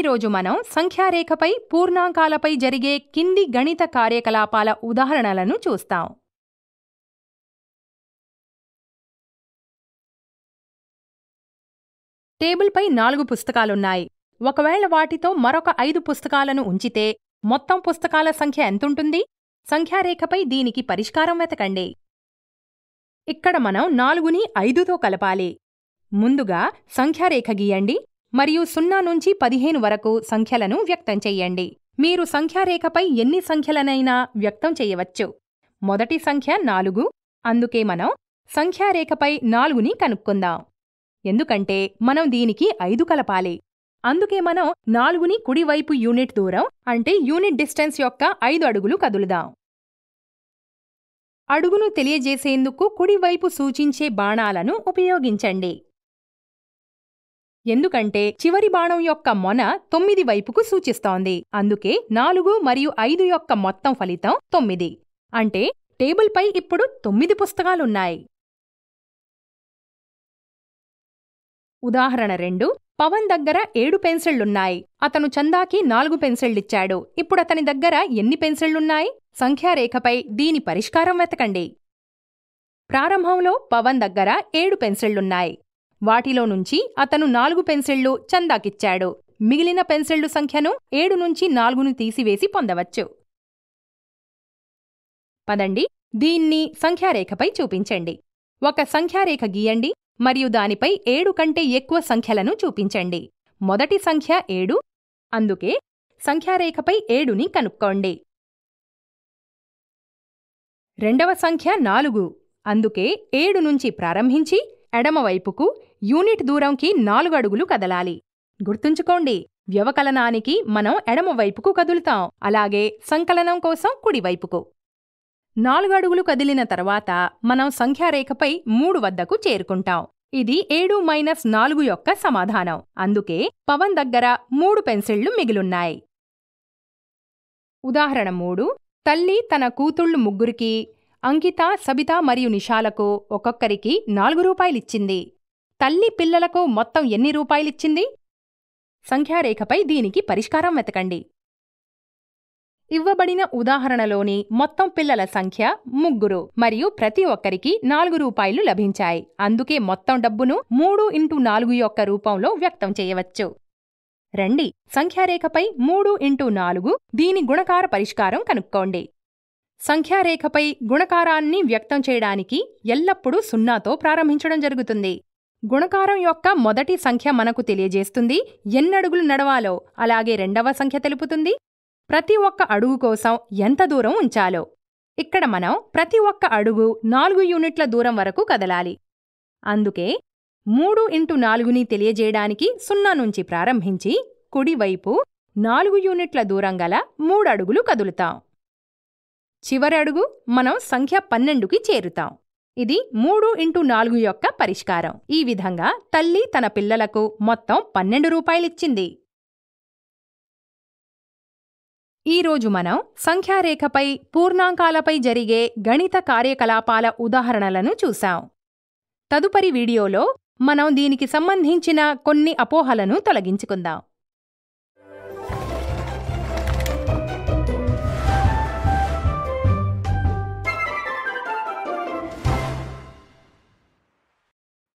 ఈరోజు మనం సంఖ్యారేఖపై పూర్ణాంకాలపై జరిగే కింది గణిత కార్యకలాపాల ఉదాహరణలను చూస్తాం టేబుల్పై నాలుగు పుస్తకాలున్నాయి ఒకవేళ వాటితో మరొక ఐదు పుస్తకాలను ఉంచితే మొత్తం పుస్తకాల సంఖ్య ఎంతుంటుంది సంఖ్యారేఖపై దీనికి పరిష్కారం వెతకండి ఇక్కడ మనం నాలుగుని ఐదుతో కలపాలి ముందుగా సంఖ్యారేఖ గీయండి మరియు సున్నా నుంచి పదిహేను వరకు సంఖ్యలను వ్యక్తం చెయ్యండి మీరు సంఖ్యారేఖపై ఎన్ని సంఖ్యలనైనా వ్యక్తం చేయవచ్చు మొదటి సంఖ్య నాలుగు అందుకే మనం సంఖ్యారేఖపై నాలుగుని కనుక్కుందాం ఎందుకంటే మనం దీనికి ఐదు కలపాలి అందుకే మనం నాలుగుని కుడివైపు యూనిట్ దూరం అంటే యూనిట్ డిస్టెన్స్ యొక్క ఐదు అడుగులు కదులుదాం అడుగును తెలియజేసేందుకు కుడివైపు సూచించే బాణాలను ఉపయోగించండి ఎందుకంటే చివరి బాణం యొక్క మొన తొమ్మిది వైపుకు సూచిస్తోంది అందుకే నాలుగు మరియు ఐదు యొక్క మొత్తం ఫలితం తొమ్మిది అంటే టేబుల్పై ఇప్పుడు తొమ్మిది పుస్తకాలున్నాయి ఉదాహరణ రెండు పవన్ దగ్గర ఏడు పెన్సిళ్లున్నాయి అతను చందాకి నాలుగు పెన్సిళ్లిచ్చాడు ఇప్పుడు అతని దగ్గర ఎన్ని పెన్సిళ్లున్నాయి సంఖ్యారేఖపై దీని పరిష్కారం వెతకండి ప్రారంభంలో పవన్ దగ్గర ఏడు పెన్సిళ్లున్నాయి వాటిలో నుంచి అతను నాలుగు పెన్సిళ్లు చందాకిచ్చాడు మిగిలిన పెన్సిళ్లు సంఖ్యను ఏడు నుంచి నాలుగును తీసివేసి పొందవచ్చు పదండి దీన్ని సంఖ్యారేఖపై చూపించండి ఒక సంఖ్యారేఖ గీయండి మరియు దానిపై ఏడు కంటే ఎక్కువ సంఖ్యలను చూపించండి మొదటి సంఖ్య ఏడు అందుకే సంఖ్యారేఖపై ఏడుని కనుక్కోండి రెండవ సంఖ్య నాలుగు అందుకే ఏడు నుంచి ప్రారంభించి ఎడమవైపుకు యూనిట్ దూరంకి నాలుగు అడుగులు కదలాలి గుర్తుంచుకోండి వ్యవకలనానికి మనం ఎడమవైపుకు కదులుతాం అలాగే సంకలనం కోసం కుడివైపుకు నాలుగు అడుగులు కదిలిన తర్వాత మనం సంఖ్యారేఖపై మూడు వద్దకు చేరుకుంటాం ఇది ఏడు మైనస్ నాలుగు యొక్క సమాధానం అందుకే పవన్ దగ్గర మూడు పెన్సిళ్లు మిగిలున్నాయి ఉదాహరణ మూడు తల్లి తన కూతుళ్ళు ముగ్గురికి అంకిత సబిత మరియు నిషాలకు ఒక్కొక్కరికి నాలుగు రూపాయలిచ్చింది తల్లి పిల్లలకు మొత్తం ఎన్ని రూపాయలిచ్చింది సంఖ్యారేఖపై దీనికి పరిష్కారం వెతకండి ఇవ్వబడిన ఉదాహరణలోని మొత్తం పిల్లల సంఖ్య ముగ్గురు మరియు ప్రతి ఒక్కరికి నాలుగు రూపాయలు లభించాయి అందుకే మొత్తం డబ్బును మూడు ఇంటూ నాలుగు యొక్క రూపంలో వ్యక్తం చేయవచ్చు రండి సంఖ్యారేఖపై మూడు ఇంటూ నాలుగు దీని గుణకార పరిష్కారం కనుక్కోండి సంఖ్యారేఖపై గుణకారాన్ని వ్యక్తం చేయడానికి ఎల్లప్పుడూ సున్నాతో ప్రారంభించడం జరుగుతుంది గుణకారం యొక్క మొదటి సంఖ్య మనకు తెలియజేస్తుంది ఎన్నడుగులు నడవాలో అలాగే రెండవ సంఖ్య తెలుపుతుంది ప్రతి ఒక్క అడుగు కోసం ఎంత దూరం ఉంచాలో ఇక్కడ మనం ప్రతి ఒక్క అడుగు నాలుగు యూనిట్ల దూరం వరకు కదలాలి అందుకే మూడు ఇంటు నాలుగుని తెలియజేయడానికి సున్నా నుంచి ప్రారంభించి కుడివైపు నాలుగు యూనిట్ల దూరం గల మూడడుగులు కదులుతాం చివరడుగు మనం సంఖ్య పన్నెండుకి చేరుతాం ఇది మూడు ఇంటూ నాలుగు యొక్క పరిష్కారం ఈ విధంగా తల్లి తన పిల్లలకు మొత్తం పన్నెండు రూపాయలిచ్చింది ఈరోజు మనం సంఖ్యారేఖపై పూర్ణాంకాలపై జరిగే గణిత కార్యకలాపాల ఉదాహరణలను చూశాం తదుపరి వీడియోలో మనం దీనికి సంబంధించిన కొన్ని అపోహలను తొలగించుకుందాం